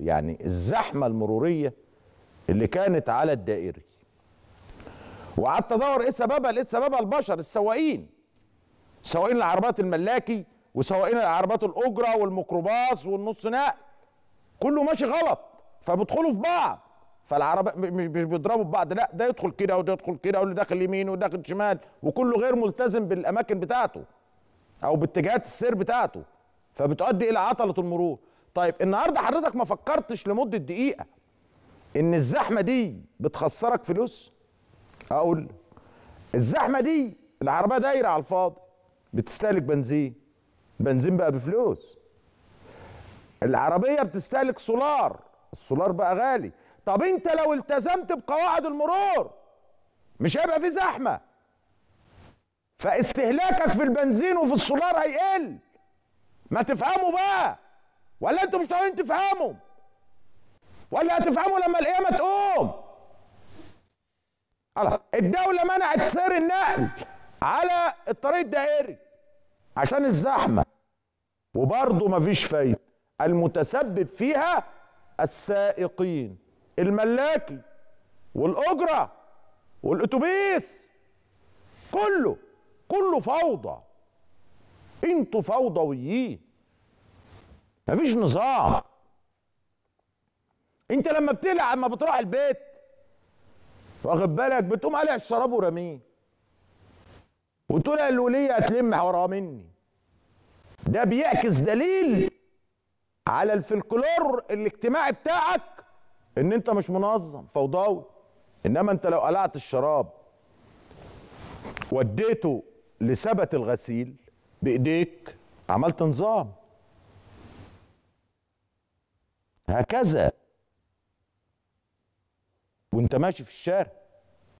يعني الزحمه المروريه اللي كانت على الدائري وقعدت ادور ايه سببها لقيت سببها البشر السواقين سواقين العربات الملاكي وسواقين العربات الاجره والميكروباص والنص نقل كله ماشي غلط فبيدخلوا في بعض فالعرب مش بيضربوا في بعض لا ده يدخل كده وده يدخل كده واللي داخل يمين وداخل شمال وكله غير ملتزم بالاماكن بتاعته او باتجاهات السير بتاعته فبتؤدي الى عطله المرور طيب النهارده حضرتك ما فكرتش لمده دقيقه ان الزحمه دي بتخسرك فلوس اقول الزحمه دي العربيه دايره على الفاضي بتستهلك بنزين بنزين بقى بفلوس العربيه بتستهلك سولار السولار بقى غالي طب انت لو التزمت بقواعد المرور مش هيبقى في زحمه فاستهلاكك في البنزين وفي السولار هيقل ما تفهموا بقى ولا انتوا مش قادرين تفهموا ولا هتفهموا لما القيامه تقوم الدوله منعت سير النقل على الطريق الدائري عشان الزحمه وبرضه مفيش فايده المتسبب فيها السائقين الملاكي والاجره والاتوبيس كله كله فوضى انتوا فوضويين مفيش نظام انت لما بتلعب ما بتروح البيت واخد بالك بتقوم قالع الشراب ورميه وتقول الولية هتلم وراه مني ده بيعكس دليل على الفلكلور الاجتماعي بتاعك ان انت مش منظم فوضوي انما انت لو قلعت الشراب وديته لسبت الغسيل بايديك عملت نظام هكذا وانت ماشي في الشارع